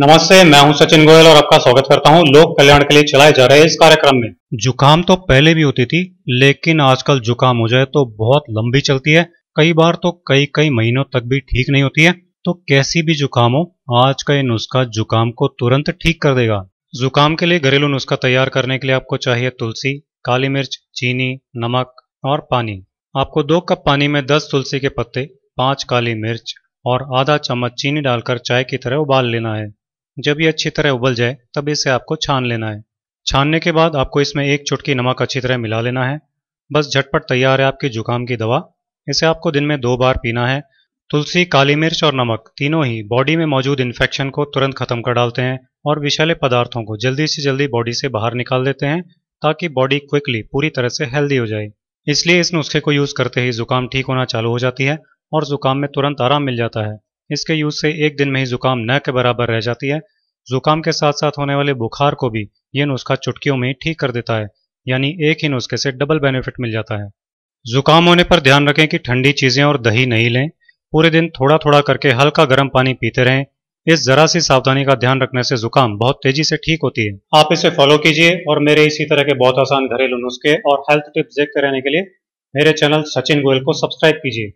नमस्ते मैं हूं सचिन गोयल और आपका स्वागत करता हूं लोक कल्याण के लिए चलाए जा रहे इस कार्यक्रम में जुकाम तो पहले भी होती थी लेकिन आजकल जुकाम हो जाए तो बहुत लंबी चलती है कई बार तो कई कई महीनों तक भी ठीक नहीं होती है तो कैसी भी जुकाम हो आज का ये नुस्खा जुकाम को तुरंत ठीक कर देगा जुकाम के लिए घरेलू नुस्खा तैयार करने के लिए आपको चाहिए तुलसी काली मिर्च चीनी नमक और पानी आपको दो कप पानी में दस तुलसी के पत्ते पाँच काली मिर्च और आधा चम्मच चीनी डालकर चाय की तरह उबाल लेना है जब ये अच्छी तरह उबल जाए तब इसे आपको छान लेना है छानने के बाद आपको इसमें एक चुटकी नमक अच्छी तरह मिला लेना है बस झटपट तैयार है आपकी जुकाम की दवा इसे आपको दिन में दो बार पीना है तुलसी काली मिर्च और नमक तीनों ही बॉडी में मौजूद इन्फेक्शन को तुरंत खत्म कर डालते हैं और विषैले पदार्थों को जल्दी से जल्दी बॉडी से बाहर निकाल देते हैं ताकि बॉडी क्विकली पूरी तरह से हेल्दी हो जाए इसलिए इस नुस्खे को यूज़ करते ही जुकाम ठीक होना चालू हो जाती है और जुकाम में तुरंत आराम मिल जाता है इसके यूज़ से एक दिन में ही ज़ुकाम न के बराबर रह जाती है ज़ुकाम के साथ साथ होने वाले बुखार को भी ये नुस्खा चुटकियों में ठीक कर देता है यानी एक ही नुस्खे से डबल बेनिफिट मिल जाता है ज़ुकाम होने पर ध्यान रखें कि ठंडी चीज़ें और दही नहीं लें पूरे दिन थोड़ा थोड़ा करके हल्का गर्म पानी पीते रहें इस ज़रा सी सावधानी का ध्यान रखने से ज़ुकाम बहुत तेज़ी से ठीक होती है आप इसे फॉलो कीजिए और मेरे इसी तरह के बहुत आसान घरेलू नुस्खे और हेल्थ टिप्स देखते रहने के लिए मेरे चैनल सचिन गोयल को सब्सक्राइब कीजिए